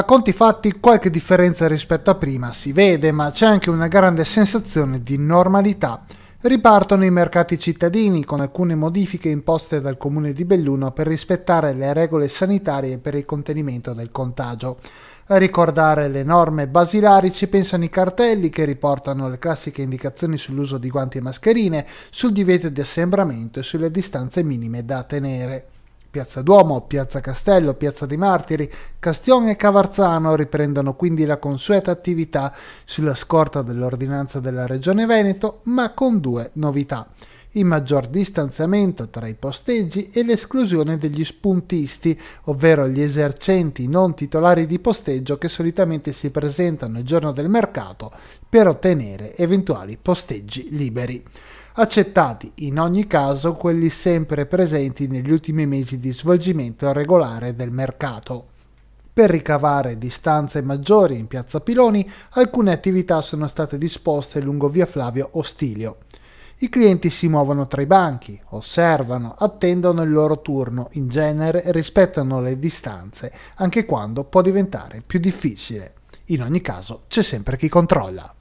A conti fatti qualche differenza rispetto a prima si vede, ma c'è anche una grande sensazione di normalità. Ripartono i mercati cittadini con alcune modifiche imposte dal comune di Belluno per rispettare le regole sanitarie per il contenimento del contagio. A ricordare le norme basilari ci pensano i cartelli che riportano le classiche indicazioni sull'uso di guanti e mascherine, sul divieto di assembramento e sulle distanze minime da tenere. Piazza Duomo, Piazza Castello, Piazza dei Martiri, Castione e Cavarzano riprendono quindi la consueta attività sulla scorta dell'ordinanza della Regione Veneto, ma con due novità. Il maggior distanziamento tra i posteggi e l'esclusione degli spuntisti, ovvero gli esercenti non titolari di posteggio che solitamente si presentano il giorno del mercato per ottenere eventuali posteggi liberi accettati in ogni caso quelli sempre presenti negli ultimi mesi di svolgimento regolare del mercato. Per ricavare distanze maggiori in piazza Piloni, alcune attività sono state disposte lungo via Flavio Ostilio. I clienti si muovono tra i banchi, osservano, attendono il loro turno, in genere rispettano le distanze, anche quando può diventare più difficile. In ogni caso c'è sempre chi controlla.